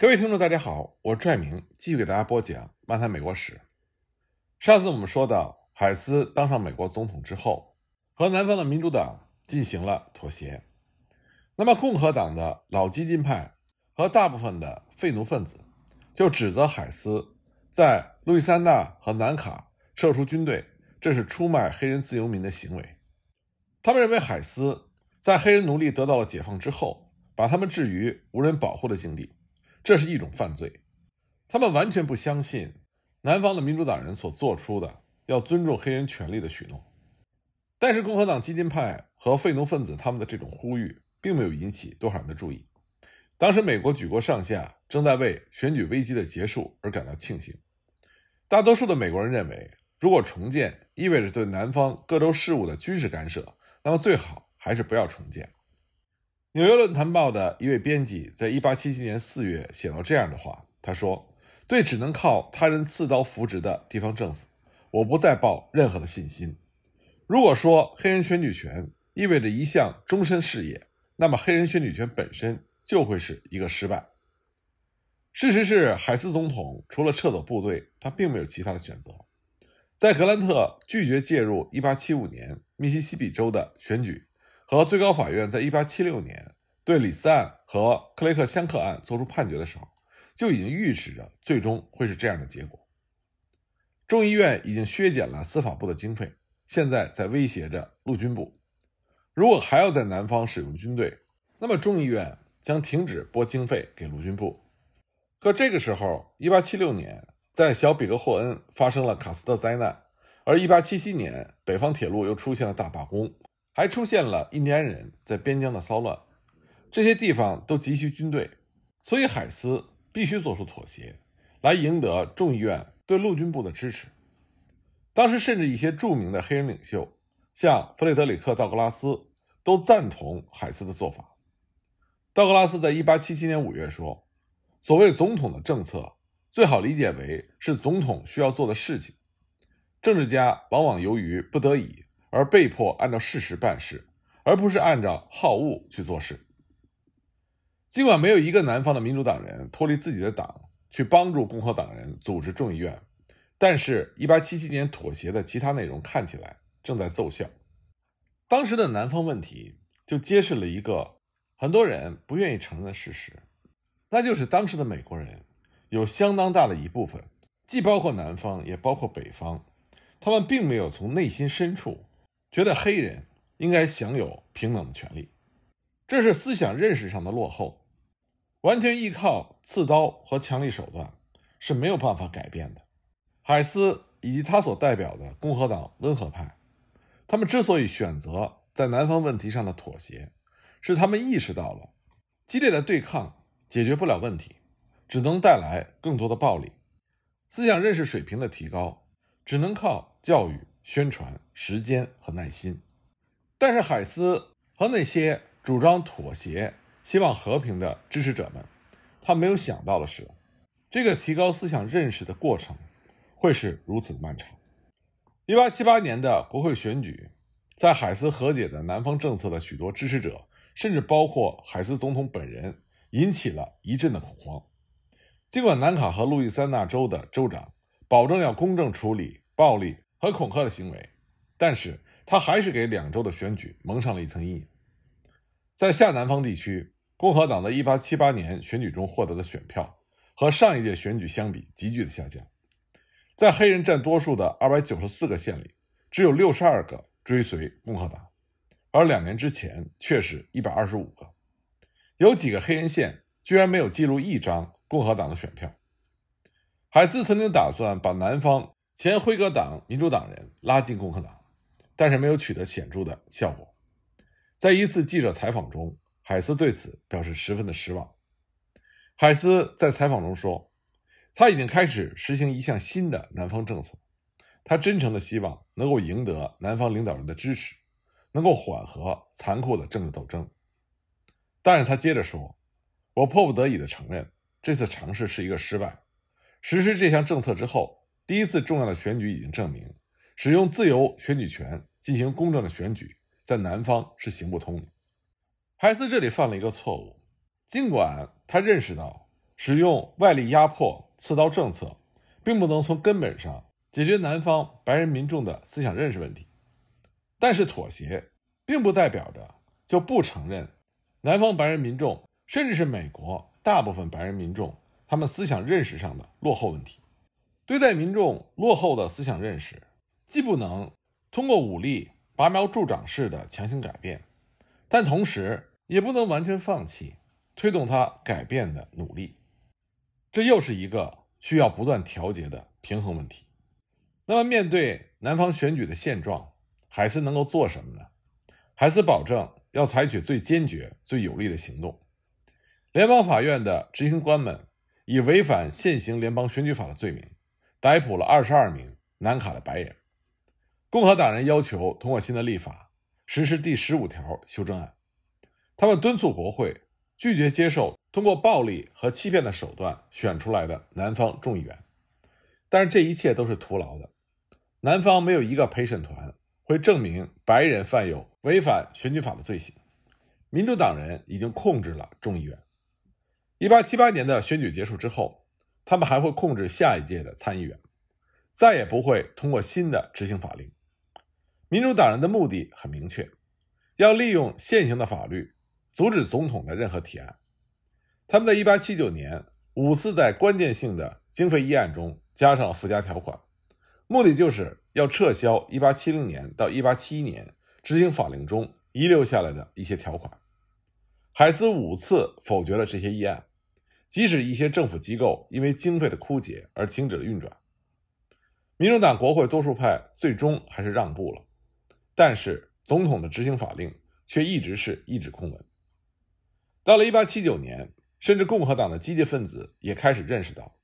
各位听众，大家好，我是拽明，继续给大家播讲《漫谈美国史》。上次我们说到，海斯当上美国总统之后，和南方的民主党进行了妥协。那么，共和党的老激进派和大部分的废奴分子，就指责海斯在路易斯安那和南卡撤出军队，这是出卖黑人自由民的行为。他们认为，海斯在黑人奴隶得到了解放之后，把他们置于无人保护的境地。这是一种犯罪，他们完全不相信南方的民主党人所做出的要尊重黑人权利的许诺。但是共和党激进派和废奴分子他们的这种呼吁，并没有引起多少人的注意。当时美国举国上下正在为选举危机的结束而感到庆幸，大多数的美国人认为，如果重建意味着对南方各州事务的军事干涉，那么最好还是不要重建。《纽约论坛报》的一位编辑在一八七七年四月写到这样的话：“他说，对只能靠他人刺刀扶植的地方政府，我不再抱任何的信心。如果说黑人选举权意味着一项终身事业，那么黑人选举权本身就会是一个失败。事实是，海斯总统除了撤走部队，他并没有其他的选择。在格兰特拒绝介入一八七五年密西西比州的选举。”和最高法院在一八七六年对李斯案和克雷克香克案作出判决的时候，就已经预示着最终会是这样的结果。众议院已经削减了司法部的经费，现在在威胁着陆军部：如果还要在南方使用军队，那么众议院将停止拨经费给陆军部。可这个时候，一八七六年在小比格霍恩发生了卡斯特灾难，而一八七七年北方铁路又出现了大罢工。还出现了印第安人在边疆的骚乱，这些地方都急需军队，所以海斯必须做出妥协，来赢得众议院对陆军部的支持。当时甚至一些著名的黑人领袖，像弗雷德里克·道格拉斯，都赞同海斯的做法。道格拉斯在一八七七年五月说：“所谓总统的政策，最好理解为是总统需要做的事情。政治家往往由于不得已。”而被迫按照事实办事，而不是按照好恶去做事。尽管没有一个南方的民主党人脱离自己的党去帮助共和党人组织众议院，但是1877年妥协的其他内容看起来正在奏效。当时的南方问题就揭示了一个很多人不愿意承认的事实，那就是当时的美国人有相当大的一部分，既包括南方也包括北方，他们并没有从内心深处。觉得黑人应该享有平等的权利，这是思想认识上的落后，完全依靠刺刀和强力手段是没有办法改变的。海斯以及他所代表的共和党温和派，他们之所以选择在南方问题上的妥协，是他们意识到了激烈的对抗解决不了问题，只能带来更多的暴力。思想认识水平的提高，只能靠教育。宣传时间和耐心，但是海斯和那些主张妥协、希望和平的支持者们，他没有想到的是，这个提高思想认识的过程会是如此的漫长。一八七八年的国会选举，在海斯和解的南方政策的许多支持者，甚至包括海斯总统本人，引起了一阵的恐慌。尽管南卡和路易斯安那州的州长保证要公正处理暴力。和恐吓的行为，但是他还是给两州的选举蒙上了一层阴影。在下南方地区，共和党在1878年选举中获得的选票和上一届选举相比急剧的下降。在黑人占多数的294个县里，只有62个追随共和党，而两年之前却是125个。有几个黑人县居然没有记录一张共和党的选票。海斯曾经打算把南方。前辉格党、民主党人拉近共和党，但是没有取得显著的效果。在一次记者采访中，海斯对此表示十分的失望。海斯在采访中说：“他已经开始实行一项新的南方政策，他真诚的希望能够赢得南方领导人的支持，能够缓和残酷的政治斗争。”但是他接着说：“我迫不得已的承认，这次尝试是一个失败。实施这项政策之后。”第一次重要的选举已经证明，使用自由选举权进行公正的选举在南方是行不通的。海斯这里犯了一个错误，尽管他认识到使用外力压迫、刺刀政策并不能从根本上解决南方白人民众的思想认识问题，但是妥协并不代表着就不承认南方白人民众，甚至是美国大部分白人民众他们思想认识上的落后问题。对待民众落后的思想认识，既不能通过武力拔苗助长式的强行改变，但同时也不能完全放弃推动它改变的努力，这又是一个需要不断调节的平衡问题。那么，面对南方选举的现状，海斯能够做什么呢？海斯保证要采取最坚决、最有力的行动？联邦法院的执行官们以违反现行联邦选举法的罪名。逮捕了二十二名南卡的白人。共和党人要求通过新的立法实施第十五条修正案，他们敦促国会拒绝接受通过暴力和欺骗的手段选出来的南方众议员。但是这一切都是徒劳的，南方没有一个陪审团会证明白人犯有违反选举法的罪行。民主党人已经控制了众议员。一八七八年的选举结束之后。他们还会控制下一届的参议员，再也不会通过新的执行法令。民主党人的目的很明确，要利用现行的法律阻止总统的任何提案。他们在1879年五次在关键性的经费议案中加上附加条款，目的就是要撤销1870年到1871年执行法令中遗留下来的一些条款。海斯五次否决了这些议案。即使一些政府机构因为经费的枯竭而停止了运转，民主党国会多数派最终还是让步了，但是总统的执行法令却一直是一纸空文。到了一八七九年，甚至共和党的积极分子也开始认识到，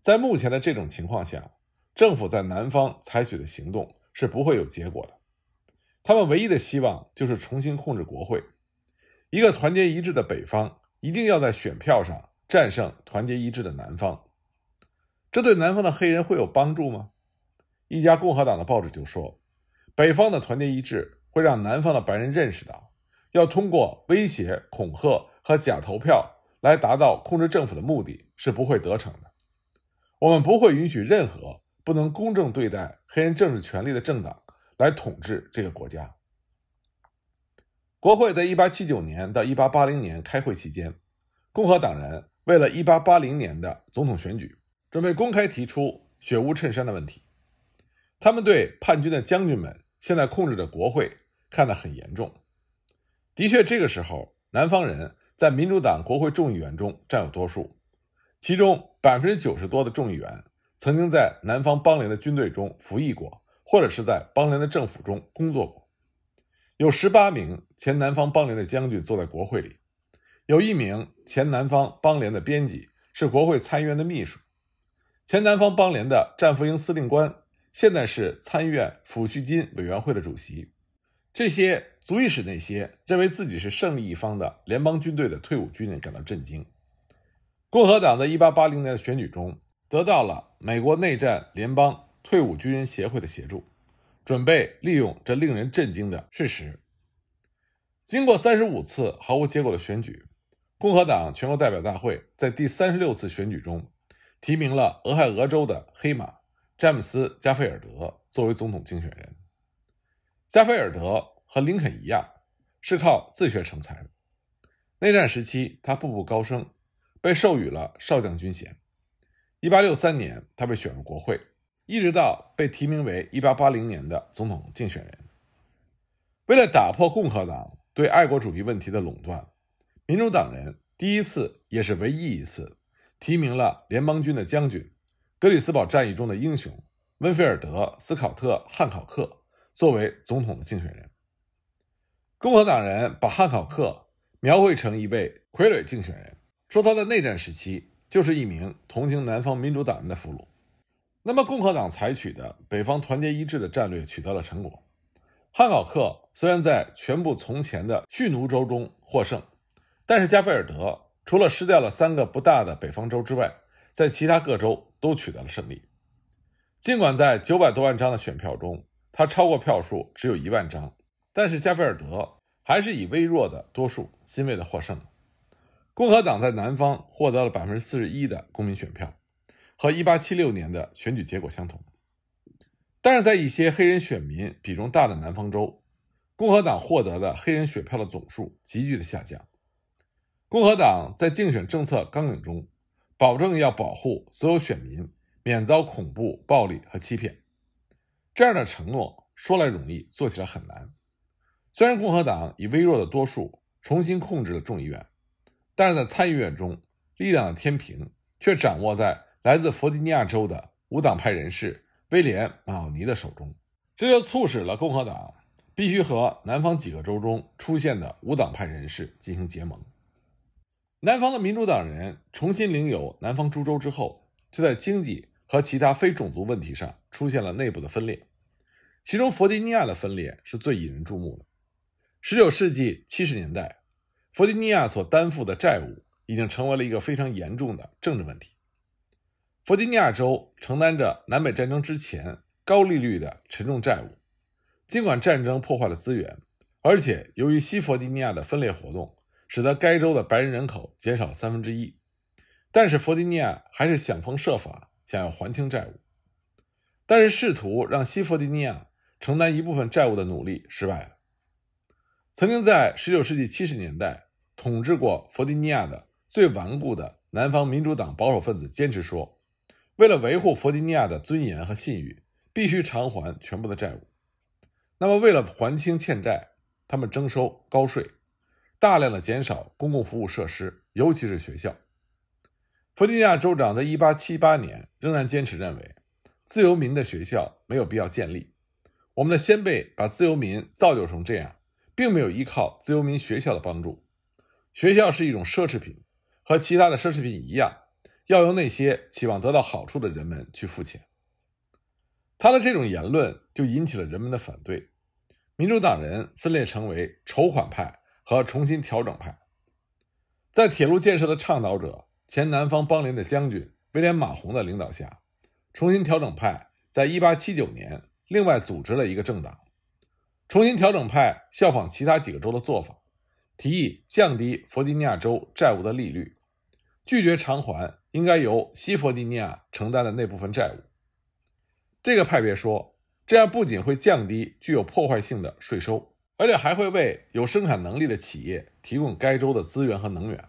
在目前的这种情况下，政府在南方采取的行动是不会有结果的。他们唯一的希望就是重新控制国会，一个团结一致的北方一定要在选票上。战胜团结一致的南方，这对南方的黑人会有帮助吗？一家共和党的报纸就说：“北方的团结一致会让南方的白人认识到，要通过威胁、恐吓和假投票来达到控制政府的目的，是不会得逞的。我们不会允许任何不能公正对待黑人政治权利的政党来统治这个国家。”国会在一八七九年到一八八零年开会期间，共和党人。为了一八八零年的总统选举，准备公开提出血污衬衫的问题。他们对叛军的将军们现在控制着国会看得很严重。的确，这个时候南方人在民主党国会众议员中占有多数，其中百分之九十多的众议员曾经在南方邦联的军队中服役过，或者是在邦联的政府中工作过。有十八名前南方邦联的将军坐在国会里。有一名前南方邦联的编辑是国会参议院的秘书，前南方邦联的战俘营司令官，现在是参议院抚恤金委员会的主席。这些足以使那些认为自己是胜利一方的联邦军队的退伍军人感到震惊。共和党在1880年的选举中得到了美国内战联邦退伍军人协会的协助，准备利用这令人震惊的事实。经过三十五次毫无结果的选举。共和党全国代表大会在第三十六次选举中，提名了俄亥俄州的黑马詹姆斯·加菲尔德作为总统竞选人。加菲尔德和林肯一样，是靠自学成才的。内战时期，他步步高升，被授予了少将军衔。一八六三年，他被选入国会，一直到被提名为一八八零年的总统竞选人。为了打破共和党对爱国主义问题的垄断。民主党人第一次也是唯一一次提名了联邦军的将军，格里斯堡战役中的英雄温菲尔德·斯考特·汉考克作为总统的竞选人。共和党人把汉考克描绘成一位傀儡竞选人，说他在内战时期就是一名同情南方民主党人的俘虏。那么，共和党采取的北方团结一致的战略取得了成果。汉考克虽然在全部从前的蓄奴州中获胜。但是加菲尔德除了失掉了三个不大的北方州之外，在其他各州都取得了胜利。尽管在九百多万张的选票中，他超过票数只有一万张，但是加菲尔德还是以微弱的多数欣慰的获胜。共和党在南方获得了百分之四十一的公民选票，和一八七六年的选举结果相同。但是在一些黑人选民比重大的南方州，共和党获得的黑人选票的总数急剧的下降。共和党在竞选政策纲领中保证要保护所有选民免遭恐怖、暴力和欺骗。这样的承诺说来容易，做起来很难。虽然共和党以微弱的多数重新控制了众议院，但是在参议院中，力量的天平却掌握在来自弗吉尼亚州的无党派人士威廉·马奥尼的手中。这就促使了共和党必须和南方几个州中出现的无党派人士进行结盟。南方的民主党人重新领有南方诸州之后，就在经济和其他非种族问题上出现了内部的分裂，其中弗吉尼亚的分裂是最引人注目的。19世纪70年代，弗吉尼亚所担负的债务已经成为了一个非常严重的政治问题。弗吉尼亚州承担着南北战争之前高利率的沉重债务，尽管战争破坏了资源，而且由于西弗吉尼亚的分裂活动。使得该州的白人人口减少三分之一，但是弗吉尼亚还是想方设法想要还清债务，但是试图让西弗吉尼亚承担一部分债务的努力失败了。曾经在19世纪70年代统治过弗吉尼亚的最顽固的南方民主党保守分子坚持说，为了维护弗吉尼亚的尊严和信誉，必须偿还全部的债务。那么，为了还清欠债，他们征收高税。大量的减少公共服务设施，尤其是学校。弗吉尼亚州长在1878年仍然坚持认为，自由民的学校没有必要建立。我们的先辈把自由民造就成这样，并没有依靠自由民学校的帮助。学校是一种奢侈品，和其他的奢侈品一样，要由那些期望得到好处的人们去付钱。他的这种言论就引起了人们的反对。民主党人分裂成为筹款派。和重新调整派，在铁路建设的倡导者、前南方邦联的将军威廉·马洪的领导下，重新调整派在一八七九年另外组织了一个政党。重新调整派效仿其他几个州的做法，提议降低弗吉尼亚州债务的利率，拒绝偿还应该由西弗吉尼亚承担的那部分债务。这个派别说，这样不仅会降低具有破坏性的税收。而且还会为有生产能力的企业提供该州的资源和能源。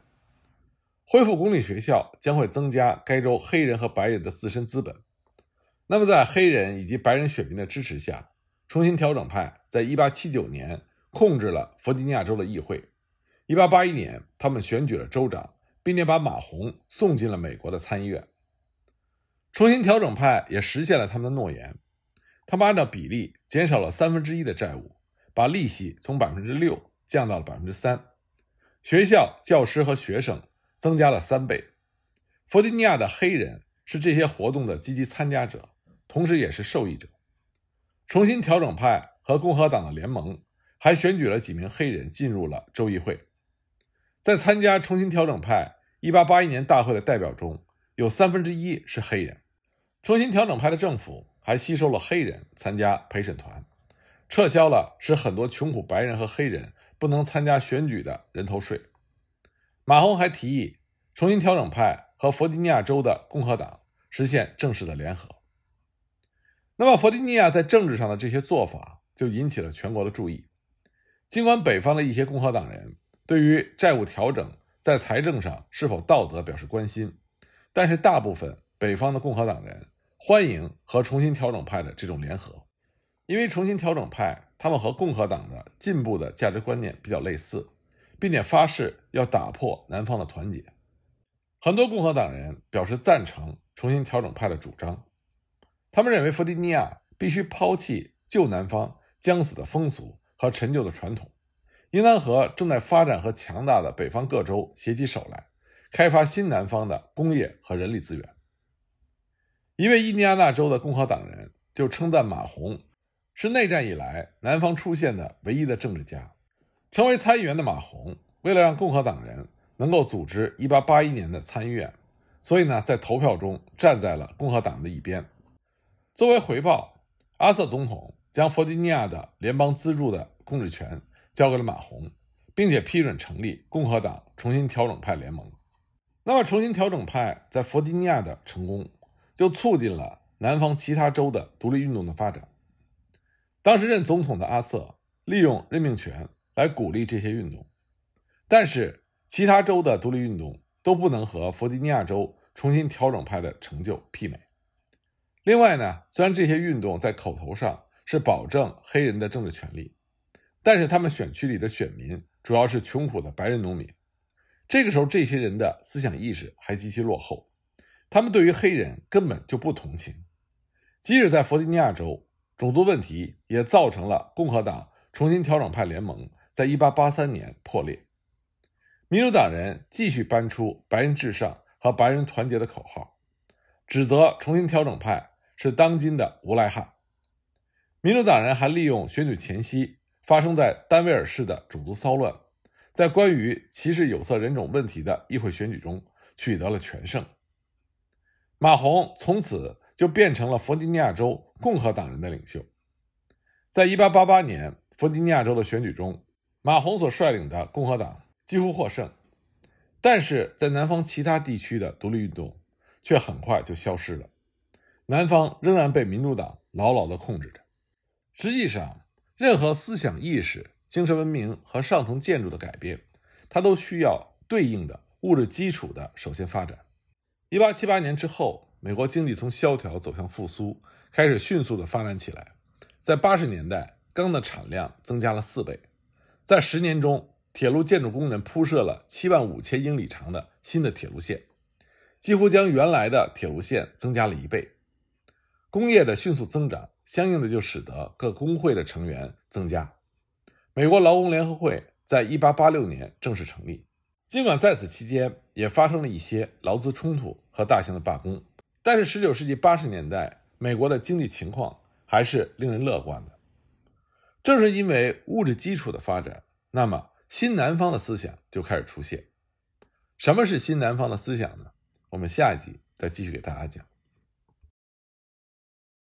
恢复公立学校将会增加该州黑人和白人的自身资本。那么，在黑人以及白人选民的支持下，重新调整派在一八七九年控制了弗吉尼亚州的议会。一八八一年，他们选举了州长，并且把马洪送进了美国的参议院。重新调整派也实现了他们的诺言，他们按照比例减少了三分之一的债务。把利息从百分之六降到了百分之三，学校、教师和学生增加了三倍。弗吉尼亚的黑人是这些活动的积极参加者，同时也是受益者。重新调整派和共和党的联盟还选举了几名黑人进入了州议会。在参加重新调整派1881年大会的代表中有三分之一是黑人。重新调整派的政府还吸收了黑人参加陪审团。撤销了使很多穷苦白人和黑人不能参加选举的人头税。马洪还提议重新调整派和弗吉尼亚州的共和党实现正式的联合。那么，弗吉尼亚在政治上的这些做法就引起了全国的注意。尽管北方的一些共和党人对于债务调整在财政上是否道德表示关心，但是大部分北方的共和党人欢迎和重新调整派的这种联合。因为重新调整派，他们和共和党的进步的价值观念比较类似，并且发誓要打破南方的团结。很多共和党人表示赞成重新调整派的主张，他们认为弗吉尼亚必须抛弃旧南方将死的风俗和陈旧的传统，应当和正在发展和强大的北方各州携起手来，开发新南方的工业和人力资源。一位印第安纳州的共和党人就称赞马洪。是内战以来南方出现的唯一的政治家，成为参议员的马洪，为了让共和党人能够组织1881年的参议院，所以呢，在投票中站在了共和党的一边。作为回报，阿瑟总统将弗吉尼亚的联邦资助的控制权交给了马洪，并且批准成立共和党重新调整派联盟。那么，重新调整派在弗吉尼亚的成功，就促进了南方其他州的独立运动的发展。当时任总统的阿瑟利用任命权来鼓励这些运动，但是其他州的独立运动都不能和弗吉尼亚州重新调整派的成就媲美。另外呢，虽然这些运动在口头上是保证黑人的政治权利，但是他们选区里的选民主要是穷苦的白人农民，这个时候这些人的思想意识还极其落后，他们对于黑人根本就不同情。即使在弗吉尼亚州。种族问题也造成了共和党重新调整派联盟在一八八三年破裂。民主党人继续搬出“白人至上”和“白人团结”的口号，指责重新调整派是当今的无赖汉。民主党人还利用选举前夕发生在丹维尔市的种族骚乱，在关于歧视有色人种问题的议会选举中取得了全胜。马洪从此。就变成了弗吉尼亚州共和党人的领袖。在1888年弗吉尼亚州的选举中，马洪所率领的共和党几乎获胜，但是在南方其他地区的独立运动却很快就消失了。南方仍然被民主党牢牢地控制着。实际上，任何思想意识、精神文明和上层建筑的改变，它都需要对应的物质基础的首先发展。1878年之后。美国经济从萧条走向复苏，开始迅速的发展起来。在八十年代，钢的产量增加了四倍，在十年中，铁路建筑工人铺设了七万五千英里长的新的铁路线，几乎将原来的铁路线增加了一倍。工业的迅速增长，相应的就使得各工会的成员增加。美国劳工联合会在一八八六年正式成立，尽管在此期间也发生了一些劳资冲突和大型的罢工。但是，十九世纪八十年代，美国的经济情况还是令人乐观的。正是因为物质基础的发展，那么新南方的思想就开始出现。什么是新南方的思想呢？我们下一集再继续给大家讲。